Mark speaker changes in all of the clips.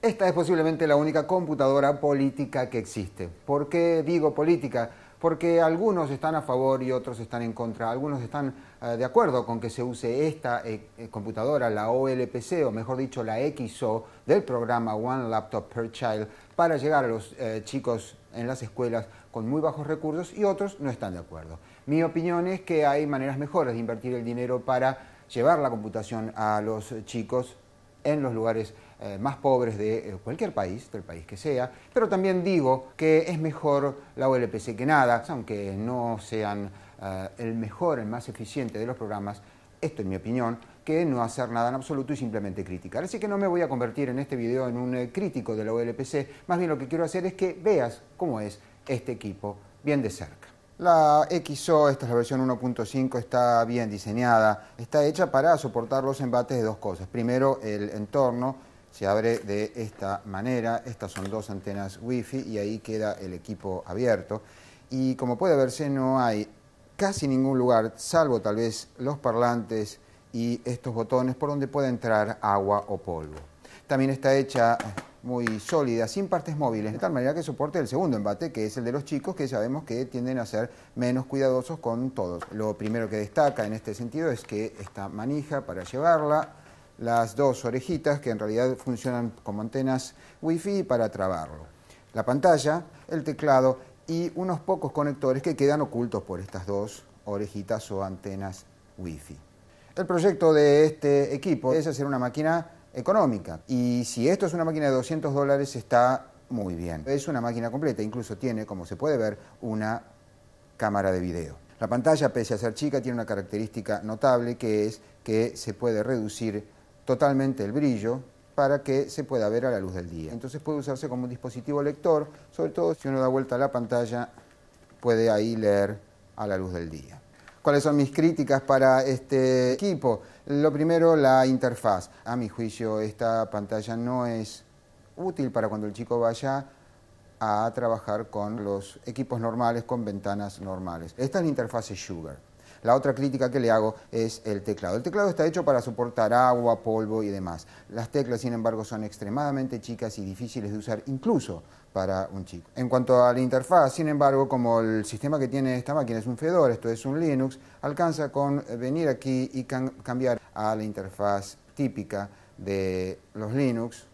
Speaker 1: Esta es posiblemente la única computadora política que existe. ¿Por qué digo política? Porque algunos están a favor y otros están en contra. Algunos están eh, de acuerdo con que se use esta eh, eh, computadora, la OLPC, o mejor dicho, la XO, del programa One Laptop Per Child, para llegar a los chicos en las escuelas con muy bajos recursos y otros no están de acuerdo. Mi opinión es que hay maneras mejores de invertir el dinero para llevar la computación a los chicos en los lugares eh, más pobres de eh, cualquier país, del país que sea, pero también digo que es mejor la OLPC que nada, aunque no sean eh, el mejor, el más eficiente de los programas, esto en mi opinión, que no hacer nada en absoluto y simplemente criticar. Así que no me voy a convertir en este video en un crítico de la OLPC, más bien lo que quiero hacer es que veas cómo es este equipo bien de cerca. La XO, esta es la versión 1.5, está bien diseñada, está hecha para soportar los embates de dos cosas. Primero, el entorno se abre de esta manera, estas son dos antenas Wi-Fi y ahí queda el equipo abierto. Y como puede verse, no hay casi ningún lugar, salvo tal vez los parlantes y estos botones por donde puede entrar agua o polvo. También está hecha muy sólida, sin partes móviles, de tal manera que soporte el segundo embate, que es el de los chicos, que sabemos que tienden a ser menos cuidadosos con todos. Lo primero que destaca en este sentido es que esta manija para llevarla, las dos orejitas que en realidad funcionan como antenas wifi para trabarlo, la pantalla, el teclado y unos pocos conectores que quedan ocultos por estas dos orejitas o antenas wifi. El proyecto de este equipo es hacer una máquina económica. Y si esto es una máquina de 200 dólares, está muy bien. Es una máquina completa, incluso tiene, como se puede ver, una cámara de video. La pantalla, pese a ser chica, tiene una característica notable que es que se puede reducir totalmente el brillo para que se pueda ver a la luz del día. Entonces puede usarse como un dispositivo lector, sobre todo si uno da vuelta a la pantalla, puede ahí leer a la luz del día cuáles son mis críticas para este equipo. Lo primero, la interfaz. A mi juicio, esta pantalla no es útil para cuando el chico vaya a trabajar con los equipos normales, con ventanas normales. Esta es la interfase Sugar. La otra crítica que le hago es el teclado. El teclado está hecho para soportar agua, polvo y demás. Las teclas, sin embargo, son extremadamente chicas y difíciles de usar incluso para un chico. En cuanto a la interfaz, sin embargo, como el sistema que tiene esta máquina es un Fedora, esto es un Linux, alcanza con venir aquí y cambiar a la interfaz típica de los Linux.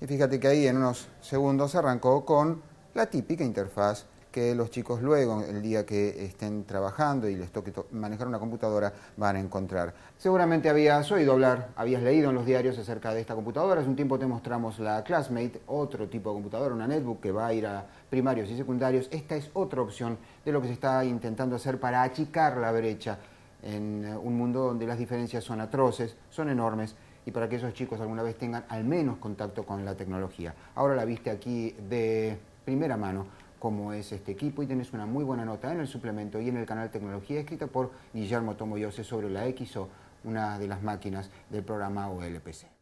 Speaker 1: Y fíjate que ahí en unos segundos arrancó con la típica interfaz que los chicos luego, el día que estén trabajando y les toque manejar una computadora, van a encontrar. Seguramente habías oído hablar, habías leído en los diarios acerca de esta computadora. Hace un tiempo te mostramos la Classmate, otro tipo de computadora, una netbook que va a ir a primarios y secundarios. Esta es otra opción de lo que se está intentando hacer para achicar la brecha en eh, un mundo donde las diferencias son atroces, son enormes y para que esos chicos alguna vez tengan al menos contacto con la tecnología. Ahora la viste aquí de primera mano como es este equipo y tenés una muy buena nota en el suplemento y en el canal Tecnología escrita por Guillermo Tomoyose sobre la XO, una de las máquinas del programa OLPC.